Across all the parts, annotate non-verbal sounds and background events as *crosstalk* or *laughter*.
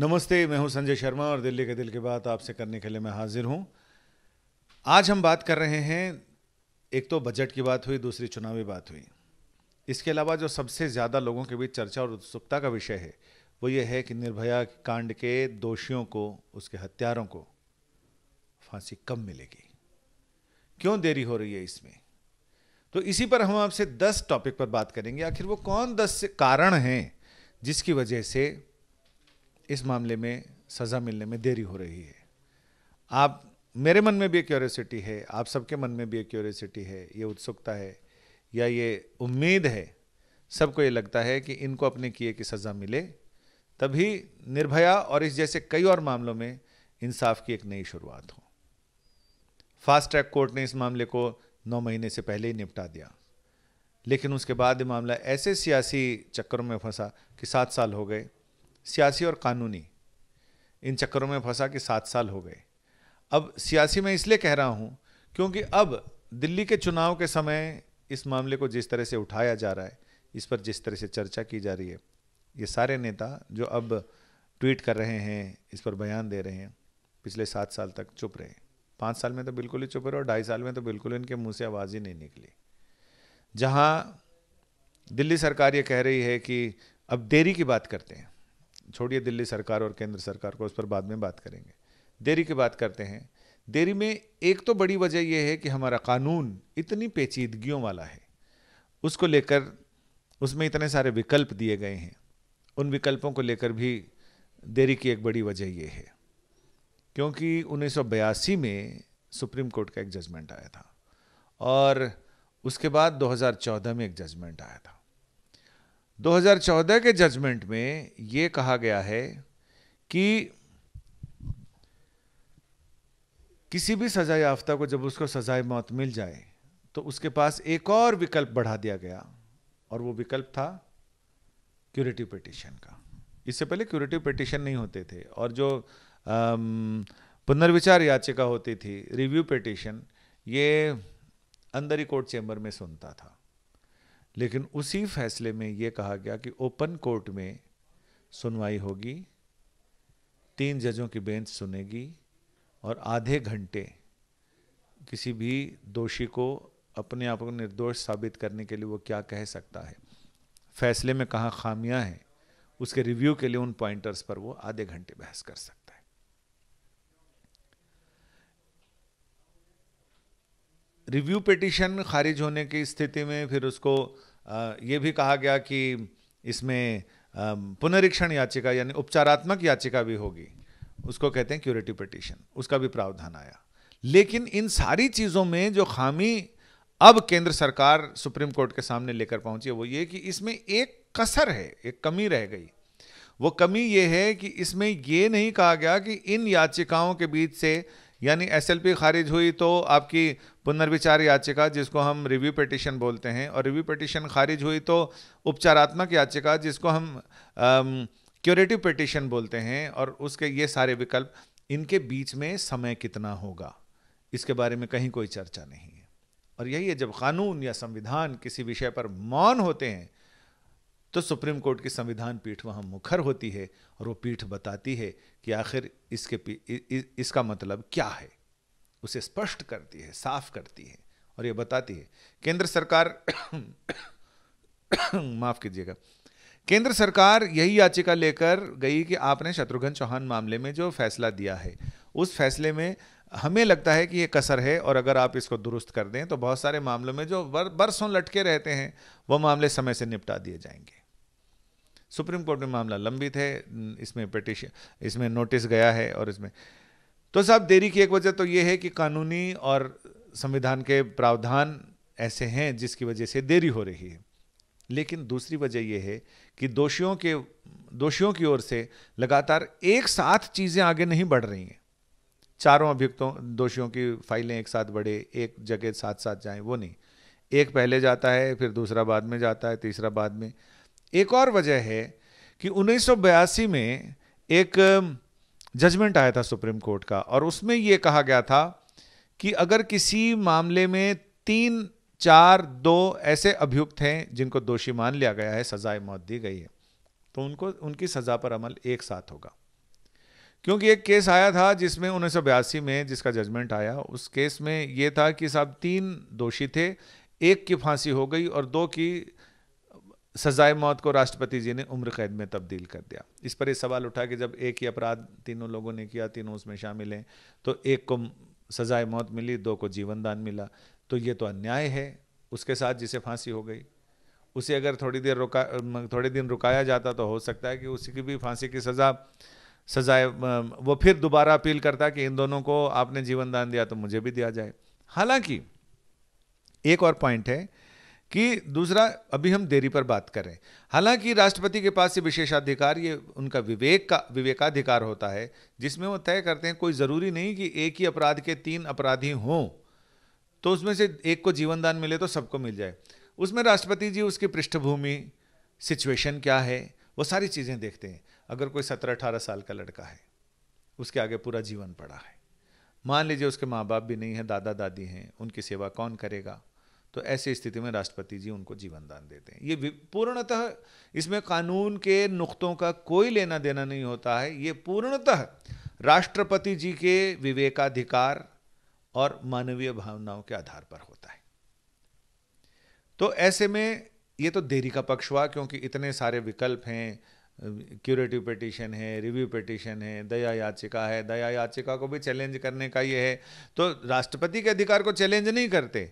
नमस्ते मैं हूं संजय शर्मा और दिल्ली के दिल की बात आपसे करने के लिए मैं हाजिर हूं आज हम बात कर रहे हैं एक तो बजट की बात हुई दूसरी चुनावी बात हुई इसके अलावा जो सबसे ज़्यादा लोगों के बीच चर्चा और उत्सुकता का विषय है वो ये है कि निर्भया कांड के दोषियों को उसके हत्यारों को फांसी कब मिलेगी क्यों देरी हो रही है इसमें तो इसी पर हम आपसे दस टॉपिक पर बात करेंगे आखिर वो कौन दस कारण हैं जिसकी वजह से इस मामले में सज़ा मिलने में देरी हो रही है आप मेरे मन में भी क्यूरसिटी है आप सबके मन में भी क्यूरसिटी है ये उत्सुकता है या ये उम्मीद है सबको ये लगता है कि इनको अपने किए की सज़ा मिले तभी निर्भया और इस जैसे कई और मामलों में इंसाफ की एक नई शुरुआत हो फास्ट ट्रैक कोर्ट ने इस मामले को नौ महीने से पहले ही निपटा दिया लेकिन उसके बाद ये मामला ऐसे सियासी चक्करों में फंसा कि सात साल हो गए सियासी और कानूनी इन चक्करों में फंसा कि सात साल हो गए अब सियासी मैं इसलिए कह रहा हूँ क्योंकि अब दिल्ली के चुनाव के समय इस मामले को जिस तरह से उठाया जा रहा है इस पर जिस तरह से चर्चा की जा रही है ये सारे नेता जो अब ट्वीट कर रहे हैं इस पर बयान दे रहे हैं पिछले सात साल तक चुप रहे पाँच साल में तो बिल्कुल ही चुप रहे और ढाई साल में तो बिल्कुल इनके मुंह से आवाज़ ही नहीं निकली जहाँ दिल्ली सरकार ये कह रही है कि अब देरी की बात करते हैं छोड़िए दिल्ली सरकार और केंद्र सरकार को उस पर बाद में बात करेंगे देरी की बात करते हैं देरी में एक तो बड़ी वजह यह है कि हमारा कानून इतनी पेचीदगियों वाला है उसको लेकर उसमें इतने सारे विकल्प दिए गए हैं उन विकल्पों को लेकर भी देरी की एक बड़ी वजह यह है क्योंकि उन्नीस में सुप्रीम कोर्ट का एक जजमेंट आया था और उसके बाद 2014 में एक जजमेंट आया था 2014 के जजमेंट में यह कहा गया है कि किसी भी सजा याफ्ता को जब उसको सजाए मौत मिल जाए तो उसके पास एक और विकल्प बढ़ा दिया गया और वो विकल्प था क्यूरेटिव पिटिशन का इससे पहले क्यूरेटिव पिटिशन नहीं होते थे और जो पुनर्विचार याचिका होती थी रिव्यू पिटिशन ये अंदर ही कोर्ट चैम्बर में सुनता था लेकिन उसी फैसले में ये कहा गया कि ओपन कोर्ट में सुनवाई होगी तीन जजों की बेंच सुनेगी और आधे घंटे किसी भी दोषी को अपने आप को निर्दोष साबित करने के लिए वो क्या कह सकता है फैसले में कहाँ खामियां हैं उसके रिव्यू के लिए उन पॉइंटर्स पर वो आधे घंटे बहस कर सकता है रिव्यू पिटिशन खारिज होने की स्थिति में फिर उसको ये भी कहा गया कि इसमें पुनरीक्षण याचिका यानी उपचारात्मक याचिका भी होगी उसको कहते हैं क्यूरेटिव पिटिशन उसका भी प्रावधान आया लेकिन इन सारी चीज़ों में जो खामी अब केंद्र सरकार सुप्रीम कोर्ट के सामने लेकर पहुंची है वो ये कि इसमें एक कसर है एक कमी रह गई वो कमी ये है कि इसमें ये नहीं कहा गया कि इन याचिकाओं के बीच से यानी एसएलपी खारिज हुई तो आपकी पुनर्विचार याचिका जिसको हम रिव्यू पटिशन बोलते हैं और रिव्यू पटिशन खारिज हुई तो उपचारात्मक याचिका जिसको हम क्यूरेटिव पटिशन बोलते हैं और उसके ये सारे विकल्प इनके बीच में समय कितना होगा इसके बारे में कहीं कोई चर्चा नहीं है और यही है जब कानून या संविधान किसी विषय पर मौन होते हैं तो सुप्रीम कोर्ट की संविधान पीठ वहाँ मुखर होती है और वो पीठ बताती है कि आखिर इसके इ, इसका मतलब क्या है उसे स्पष्ट करती है साफ करती है और ये बताती है केंद्र सरकार *coughs* माफ कीजिएगा केंद्र सरकार यही याचिका लेकर गई कि आपने शत्रुघ्न चौहान मामले में जो फैसला दिया है उस फैसले में हमें लगता है कि ये कसर है और अगर आप इसको दुरुस्त कर दें तो बहुत सारे मामलों में जो बरसों लटके रहते हैं वह मामले समय से निपटा दिए जाएंगे सुप्रीम कोर्ट में मामला लंबित है इसमें पिटिश इसमें नोटिस गया है और इसमें तो साहब देरी की एक वजह तो ये है कि कानूनी और संविधान के प्रावधान ऐसे हैं जिसकी वजह से देरी हो रही है लेकिन दूसरी वजह यह है कि दोषियों के दोषियों की ओर से लगातार एक साथ चीज़ें आगे नहीं बढ़ रही हैं चारों अभियुक्तों दोषियों की फाइलें एक साथ बढ़े एक जगह साथ साथ जाएं वो नहीं एक पहले जाता है फिर दूसरा बाद में जाता है तीसरा बाद में एक और वजह है कि उन्नीस में एक जजमेंट आया था सुप्रीम कोर्ट का और उसमें ये कहा गया था कि अगर किसी मामले में तीन चार दो ऐसे अभियुक्त हैं जिनको दोषी मान लिया गया है सजाए मौत दी गई है तो उनको उनकी सज़ा पर अमल एक साथ होगा क्योंकि एक केस आया था जिसमें उन्नीस में जिसका जजमेंट आया उस केस में ये था कि साहब तीन दोषी थे एक की फांसी हो गई और दो की सजाए मौत को राष्ट्रपति जी ने उम्र कैद में तब्दील कर दिया इस पर यह सवाल उठा कि जब एक ही अपराध तीनों लोगों ने किया तीनों उसमें शामिल हैं तो एक को सजाए मौत मिली दो को जीवनदान मिला तो ये तो अन्याय है उसके साथ जिसे फांसी हो गई उसे अगर थोड़ी देर रुका थोड़े दिन रुकाया जाता तो हो सकता है कि उसी की भी फांसी की सज़ा सजाए वो फिर दोबारा अपील करता कि इन दोनों को आपने जीवन दान दिया तो मुझे भी दिया जाए हालांकि एक और पॉइंट है कि दूसरा अभी हम देरी पर बात करें हालांकि राष्ट्रपति के पास ये विशेषाधिकार ये उनका विवेक का विवेकाधिकार होता है जिसमें वो तय करते हैं कोई ज़रूरी नहीं कि एक ही अपराध के तीन अपराधी हों तो उसमें से एक को जीवन दान मिले तो सबको मिल जाए उसमें राष्ट्रपति जी उसकी पृष्ठभूमि सिचुएशन क्या है वो सारी चीज़ें देखते हैं अगर कोई सत्रह अठारह साल का लड़का है उसके आगे पूरा जीवन पड़ा है मान लीजिए उसके माँ बाप भी नहीं हैं दादा दादी हैं उनकी सेवा कौन करेगा तो ऐसी स्थिति में राष्ट्रपति जी उनको जीवन दान देते हैं ये पूर्णतः इसमें कानून के नुक्तों का कोई लेना देना नहीं होता है ये पूर्णतः राष्ट्रपति जी के विवेकाधिकार और मानवीय भावनाओं के आधार पर होता है तो ऐसे में ये तो देरी का पक्ष हुआ क्योंकि इतने सारे विकल्प हैं क्यूरेटिव पिटिशन है रिव्यू पटिशन है दया याचिका है दया याचिका को भी चैलेंज करने का ये है तो राष्ट्रपति के अधिकार को चैलेंज नहीं करते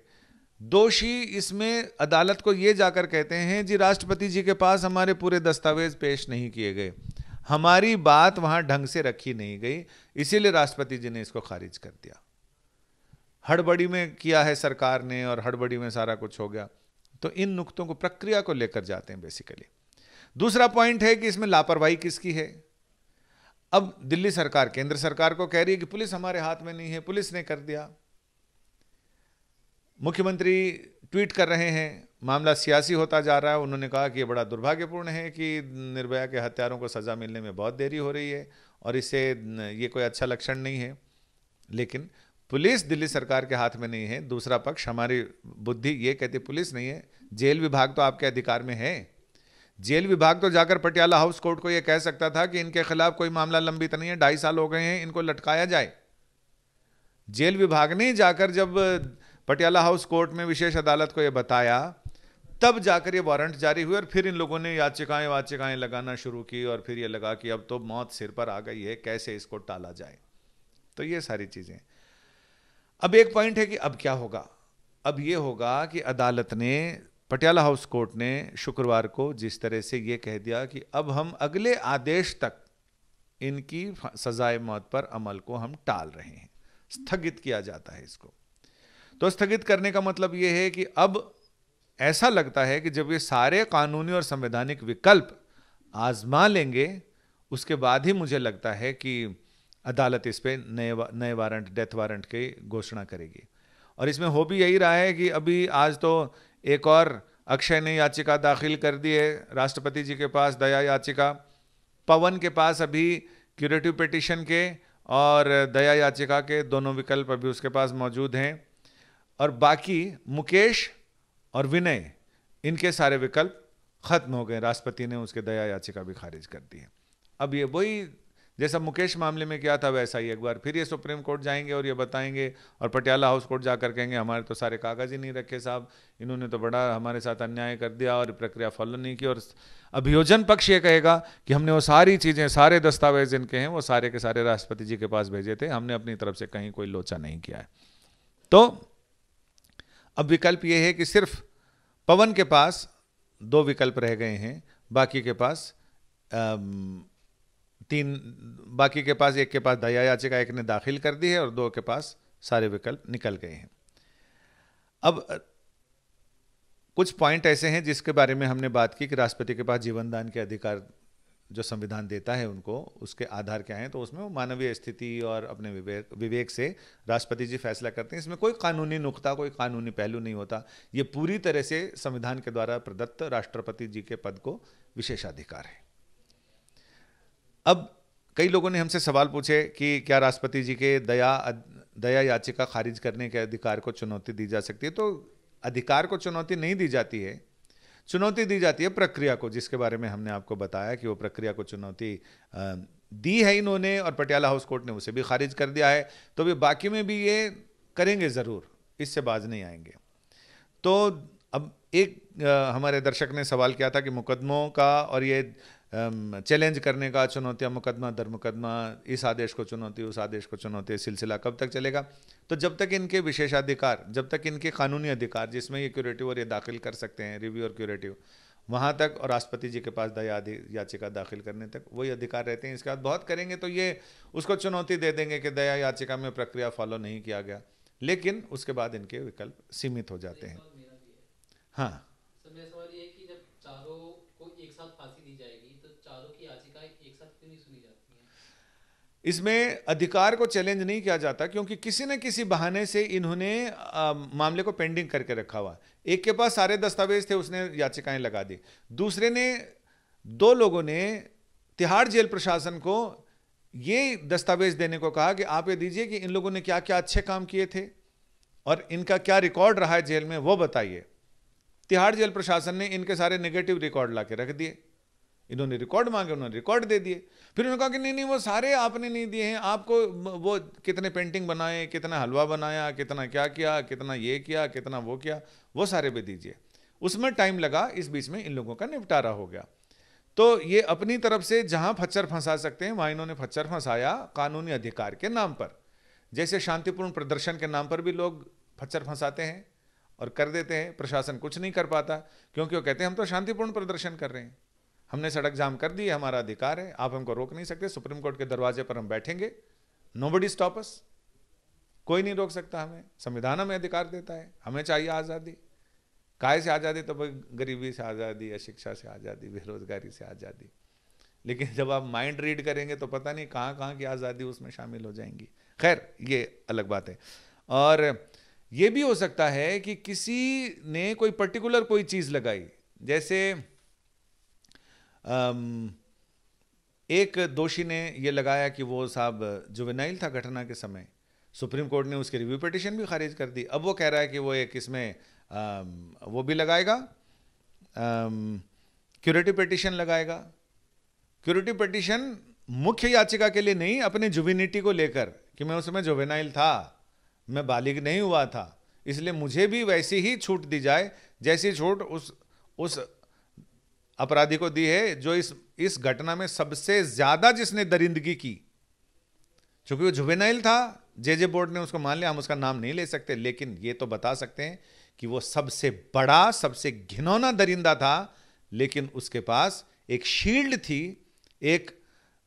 दोषी इसमें अदालत को ये जाकर कहते हैं जी राष्ट्रपति जी के पास हमारे पूरे दस्तावेज पेश नहीं किए गए हमारी बात वहाँ ढंग से रखी नहीं गई इसीलिए राष्ट्रपति जी ने इसको खारिज कर दिया हड़बड़ी में किया है सरकार ने और हड़बड़ी में सारा कुछ हो गया तो इन नुकतों को प्रक्रिया को लेकर जाते हैं बेसिकली दूसरा पॉइंट है कि इसमें लापरवाही किसकी है अब दिल्ली सरकार केंद्र सरकार को कह रही है कि पुलिस हमारे हाथ में नहीं है पुलिस ने कर दिया मुख्यमंत्री ट्वीट कर रहे हैं मामला सियासी होता जा रहा है उन्होंने कहा कि यह बड़ा दुर्भाग्यपूर्ण है कि निर्भया के हत्यारों को सज़ा मिलने में बहुत देरी हो रही है और इससे ये कोई अच्छा लक्षण नहीं है लेकिन पुलिस दिल्ली सरकार के हाथ में नहीं है दूसरा पक्ष हमारी बुद्धि ये कहती पुलिस नहीं है जेल विभाग तो आपके अधिकार में है जेल विभाग तो जाकर पटियाला हाउस कोर्ट को यह कह सकता था कि इनके खिलाफ कोई मामला लंबित नहीं है ढाई साल हो गए हैं इनको लटकाया जाए जेल विभाग ने जाकर जब पटियाला हाउस कोर्ट में विशेष अदालत को यह बताया तब जाकर ये वारंट जारी हुए और फिर इन लोगों ने याचिकाएं वाचिकाएं लगाना शुरू की और फिर ये लगा कि अब तो मौत सिर पर आ गई है कैसे इसको टाला जाए तो ये सारी चीज़ें अब एक पॉइंट है कि अब क्या होगा अब ये होगा कि अदालत ने पटियाला हाउस कोर्ट ने शुक्रवार को जिस तरह से ये कह दिया कि अब हम अगले आदेश तक इनकी सजाए मौत पर अमल को हम टाल रहे हैं स्थगित किया जाता है इसको तो स्थगित करने का मतलब यह है कि अब ऐसा लगता है कि जब ये सारे कानूनी और संवैधानिक विकल्प आजमा लेंगे उसके बाद ही मुझे लगता है कि अदालत इस पर नए नए वारंट डेथ वारंट की घोषणा करेगी और इसमें हो भी यही रहा है कि अभी आज तो एक और अक्षय ने याचिका दाखिल कर दी है राष्ट्रपति जी के पास दया याचिका पवन के पास अभी क्यूरेटिव पिटिशन के और दया याचिका के दोनों विकल्प अभी उसके पास मौजूद हैं और बाकी मुकेश और विनय इनके सारे विकल्प खत्म हो गए राष्ट्रपति ने उसके दया याचिका भी खारिज कर दी है अब ये वही जैसा मुकेश मामले में क्या था वैसा ही एक बार फिर ये सुप्रीम कोर्ट जाएंगे और ये बताएंगे और पटियाला हाउस कोर्ट जाकर कहेंगे हमारे तो सारे कागज ही नहीं रखे साहब इन्होंने तो बड़ा हमारे साथ अन्याय कर दिया और प्रक्रिया फॉलो नहीं की और अभियोजन पक्ष ये कहेगा कि हमने वो सारी चीज़ें सारे दस्तावेज जिनके हैं वो सारे के सारे राष्ट्रपति जी के पास भेजे थे हमने अपनी तरफ से कहीं कोई लोचा नहीं किया है तो अब विकल्प ये है कि सिर्फ पवन के पास दो विकल्प रह गए हैं बाकी के पास तीन बाकी के पास एक के पास दया याचिका एक ने दाखिल कर दी है और दो के पास सारे विकल्प निकल गए हैं अब कुछ पॉइंट ऐसे हैं जिसके बारे में हमने बात की कि राष्ट्रपति के पास जीवन दान के अधिकार जो संविधान देता है उनको उसके आधार क्या हैं तो उसमें वो मानवीय स्थिति और अपने विवेक विवेक से राष्ट्रपति जी फैसला करते हैं इसमें कोई कानूनी नुकता कोई कानूनी पहलू नहीं होता ये पूरी तरह से संविधान के द्वारा प्रदत्त राष्ट्रपति जी के पद को विशेषाधिकार है अब कई लोगों ने हमसे सवाल पूछे कि क्या राष्ट्रपति जी के दया दया याचिका खारिज करने के अधिकार को चुनौती दी जा सकती है तो अधिकार को चुनौती नहीं दी जाती है चुनौती दी जाती है प्रक्रिया को जिसके बारे में हमने आपको बताया कि वो प्रक्रिया को चुनौती दी है इन्होंने और पटियाला हाउस कोर्ट ने उसे भी खारिज कर दिया है तो वे बाकी में भी ये करेंगे ज़रूर इससे बाज नहीं आएंगे तो अब एक आ, हमारे दर्शक ने सवाल किया था कि मुकदमों का और ये चैलेंज um, करने का चुनौतियाँ मुकदमा दर मुकदमा इस आदेश को चुनौती उस आदेश को चुनौती सिलसिला कब तक चलेगा तो जब तक इनके विशेषाधिकार जब तक इनके कानूनी अधिकार जिसमें ये क्यूरेटिव और ये दाखिल कर सकते हैं रिव्यू और क्यूरेटिव वहाँ तक और राष्ट्रपति जी के पास दया याचिका दाखिल करने तक वही अधिकार रहते हैं इसके बाद बहुत करेंगे तो ये उसको चुनौती दे देंगे कि दया याचिका में प्रक्रिया फॉलो नहीं किया गया लेकिन उसके बाद इनके विकल्प सीमित हो जाते हैं हाँ इसमें अधिकार को चैलेंज नहीं किया जाता क्योंकि किसी न किसी बहाने से इन्होंने मामले को पेंडिंग करके रखा हुआ एक के पास सारे दस्तावेज थे उसने याचिकाएं लगा दी दूसरे ने दो लोगों ने तिहाड़ जेल प्रशासन को ये दस्तावेज देने को कहा कि आप ये दीजिए कि इन लोगों ने क्या क्या अच्छे काम किए थे और इनका क्या रिकॉर्ड रहा है जेल में वो बताइए तिहाड़ जेल प्रशासन ने इनके सारे नेगेटिव रिकॉर्ड ला के रख दिए इन्होंने रिकॉर्ड मांगे उन्होंने रिकॉर्ड दे दिए फिर उन्होंने कहा कि नहीं नहीं वो सारे आपने नहीं दिए हैं आपको वो कितने पेंटिंग बनाए कितना हलवा बनाया कितना क्या किया कितना ये किया कितना वो किया वो सारे भी दीजिए उसमें टाइम लगा इस बीच में इन लोगों का निपटारा हो गया तो ये अपनी तरफ से जहां फच्चर फंसा सकते हैं वहां इन्होंने फच्चर फंसाया कानूनी अधिकार के नाम पर जैसे शांतिपूर्ण प्रदर्शन के नाम पर भी लोग फच्चर फंसाते हैं और कर देते हैं प्रशासन कुछ नहीं कर पाता क्योंकि वो कहते हैं हम तो शांतिपूर्ण प्रदर्शन कर रहे हैं हमने सड़क जाम कर दी हमारा अधिकार है आप हमको रोक नहीं सकते सुप्रीम कोर्ट के दरवाजे पर हम बैठेंगे नो बडी स्टॉपस कोई नहीं रोक सकता हमें संविधान हमें अधिकार देता है हमें चाहिए आज़ादी काय से आज़ादी तो भाई गरीबी से आज़ादी अशिक्षा से आज़ादी बेरोजगारी से आज़ादी लेकिन जब आप माइंड रीड करेंगे तो पता नहीं कहाँ कहाँ की आज़ादी उसमें शामिल हो जाएंगी खैर ये अलग बात है और ये भी हो सकता है कि किसी ने कोई पर्टिकुलर कोई चीज़ लगाई जैसे एक दोषी ने यह लगाया कि वो साहब जुवेनाइल था घटना के समय सुप्रीम कोर्ट ने उसकी रिव्यू पिटिशन भी खारिज कर दी अब वो कह रहा है कि वो एक इसमें वो भी लगाएगा क्यूरेटिव पिटिशन लगाएगा क्यूरेटिव पिटिशन मुख्य याचिका के लिए नहीं अपनी जुबिनिटी को लेकर कि मैं उसमें जुबेनाइल था मैं बालिग नहीं हुआ था इसलिए मुझे भी वैसी ही छूट दी जाए जैसी छूट उस उस अपराधी को दी है जो इस इस घटना में सबसे ज्यादा जिसने दरिंदगी की चूंकि वो जुबेनाइल था जे जे बोर्ड ने उसको मान लिया हम उसका नाम नहीं ले सकते लेकिन ये तो बता सकते हैं कि वो सबसे बड़ा सबसे घिनौना दरिंदा था लेकिन उसके पास एक शील्ड थी एक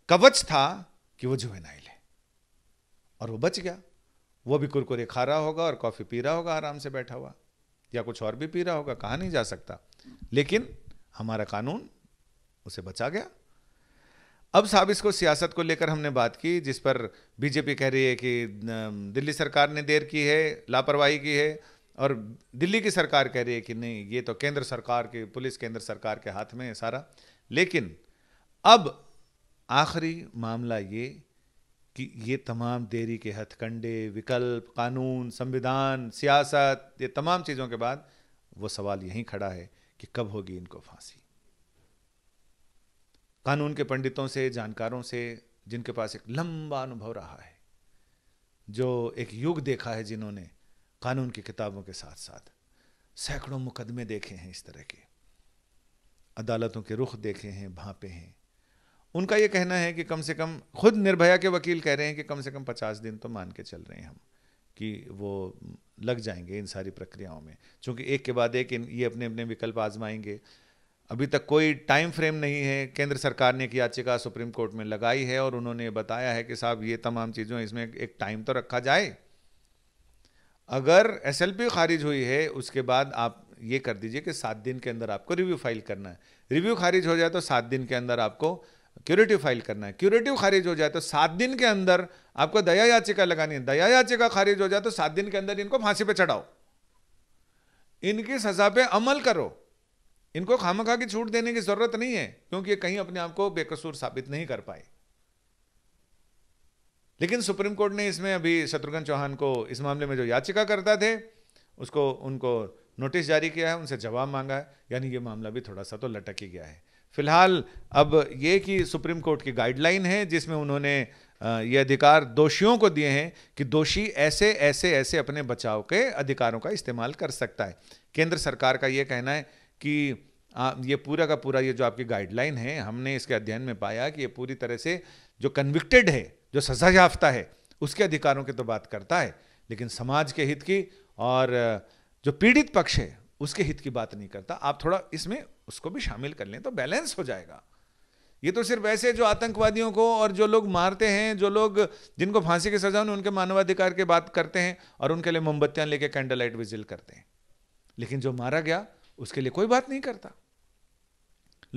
कवच था कि वो जुबेनाइल है और वो बच गया वो भी कुरकुरे खा रहा होगा और कॉफ़ी पी रहा होगा आराम से बैठा हुआ या कुछ और भी पी रहा होगा कहा नहीं जा सकता लेकिन हमारा कानून उसे बचा गया अब साहब इसको सियासत को लेकर हमने बात की जिस पर बीजेपी कह रही है कि दिल्ली सरकार ने देर की है लापरवाही की है और दिल्ली की सरकार कह रही है कि नहीं ये तो केंद्र सरकार की पुलिस केंद्र सरकार के हाथ में है सारा लेकिन अब आखिरी मामला ये कि ये तमाम देरी के हथकंडे विकल्प कानून संविधान सियासत ये तमाम चीज़ों के बाद वो सवाल यहीं खड़ा है कि कब होगी इनको फांसी कानून के पंडितों से जानकारों से जिनके पास एक लंबा अनुभव रहा है जो एक युग देखा है जिन्होंने कानून की किताबों के साथ साथ सैकड़ों मुकदमे देखे हैं इस तरह के अदालतों के रुख देखे हैं भापे हैं उनका यह कहना है कि कम से कम खुद निर्भया के वकील कह रहे हैं कि कम से कम पचास दिन तो मान के चल रहे हैं हम कि वो लग जाएंगे इन सारी प्रक्रियाओं में क्योंकि एक के बाद एक ये अपने अपने विकल्प आजमाएंगे अभी तक कोई टाइम फ्रेम नहीं है केंद्र सरकार ने एक याचिका सुप्रीम कोर्ट में लगाई है और उन्होंने बताया है कि साहब ये तमाम चीज़ों इसमें एक टाइम तो रखा जाए अगर एस खारिज हुई है उसके बाद आप ये कर दीजिए कि सात दिन के अंदर आपको रिव्यू फाइल करना है रिव्यू खारिज हो जाए तो सात दिन के अंदर आपको क्यूरेटिव फाइल करना है क्यूरेटिव खारिज हो जाए तो सात दिन के अंदर आपको दया याचिका लगानी है दया याचिका खारिज हो जाए तो सात दिन के अंदर इनको फांसी पे चढ़ाओ इनकी सजा पे अमल करो इनको खामखा की छूट देने की जरूरत नहीं है क्योंकि ये कहीं अपने आप को बेकसूर साबित नहीं कर पाए लेकिन सुप्रीम कोर्ट ने इसमें अभी शत्रुघ्न चौहान को इस मामले में जो याचिका करता थे उसको उनको नोटिस जारी किया है उनसे जवाब मांगा है यानी ये मामला भी थोड़ा सा तो लटक ही गया है फिलहाल अब ये कि सुप्रीम कोर्ट की गाइडलाइन है जिसमें उन्होंने ये अधिकार दोषियों को दिए हैं कि दोषी ऐसे ऐसे ऐसे अपने बचाव के अधिकारों का इस्तेमाल कर सकता है केंद्र सरकार का ये कहना है कि आ, ये पूरा का पूरा ये जो आपकी गाइडलाइन है हमने इसके अध्ययन में पाया कि ये पूरी तरह से जो कन्विक्टेड है जो सजा याफ्ता है उसके अधिकारों की तो बात करता है लेकिन समाज के हित की और जो पीड़ित पक्ष है उसके हित की बात नहीं करता आप थोड़ा इसमें उसको भी शामिल कर लें तो बैलेंस हो जाएगा ये तो सिर्फ वैसे जो आतंकवादियों को और जो लोग मारते हैं जो लोग जिनको फांसी की सजा उनके मानवाधिकार की बात करते हैं और उनके लिए मोमबत्तियां लेके कैंडल लाइट विजिल करते हैं लेकिन जो मारा गया उसके लिए कोई बात नहीं करता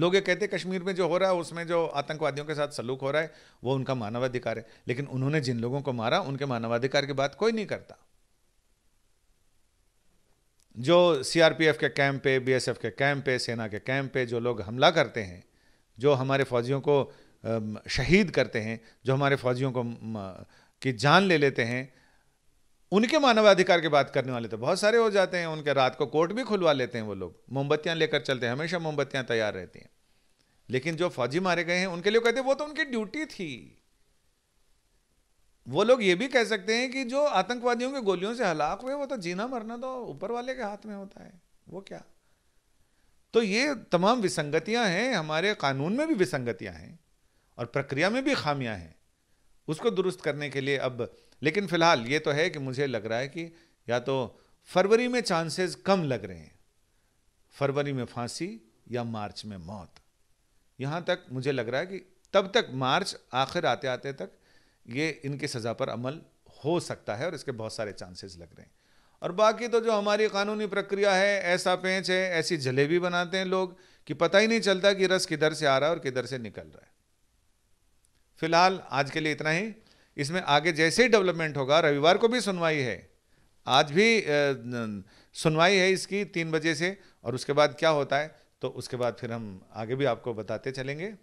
लोग ये कहते कश्मीर में जो हो रहा है उसमें जो आतंकवादियों के साथ सलूक हो रहा है वो उनका मानवाधिकार है लेकिन उन्होंने जिन लोगों को मारा उनके मानवाधिकार की बात कोई नहीं करता जो सीआरपीएफ के कैंप पे बीएसएफ के कैंप पे सेना के कैंप पे जो लोग हमला करते हैं जो हमारे फौजियों को शहीद करते हैं जो हमारे फौजियों को की जान ले लेते हैं उनके मानवाधिकार की बात करने वाले तो बहुत सारे हो जाते हैं उनके रात को कोर्ट भी खुलवा लेते हैं वो लोग मोमबत्तियां लेकर चलते हैं हमेशा मोमबत्तियां तैयार रहती हैं लेकिन जो फौजी मारे गए हैं उनके लिए कहते हैं वो तो उनकी ड्यूटी थी वो लोग ये भी कह सकते हैं कि जो आतंकवादियों के गोलियों से हलाक हुए वो तो जीना मरना तो ऊपर वाले के हाथ में होता है वो क्या तो ये तमाम विसंगतियां हैं हमारे कानून में भी विसंगतियां हैं और प्रक्रिया में भी खामियां हैं उसको दुरुस्त करने के लिए अब लेकिन फिलहाल ये तो है कि मुझे लग रहा है कि या तो फरवरी में चांसेस कम लग रहे हैं फरवरी में फांसी या मार्च में मौत यहाँ तक मुझे लग रहा है कि तब तक मार्च आखिर आते आते तक ये इनकी सज़ा पर अमल हो सकता है और इसके बहुत सारे चांसेस लग रहे हैं और बाकी तो जो हमारी कानूनी प्रक्रिया है ऐसा पेंच है ऐसी जलेबी बनाते हैं लोग कि पता ही नहीं चलता कि रस किधर से आ रहा है और किधर से निकल रहा है फिलहाल आज के लिए इतना ही इसमें आगे जैसे ही डेवलपमेंट होगा रविवार को भी सुनवाई है आज भी सुनवाई है इसकी तीन बजे से और उसके बाद क्या होता है तो उसके बाद फिर हम आगे भी आपको बताते चलेंगे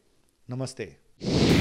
नमस्ते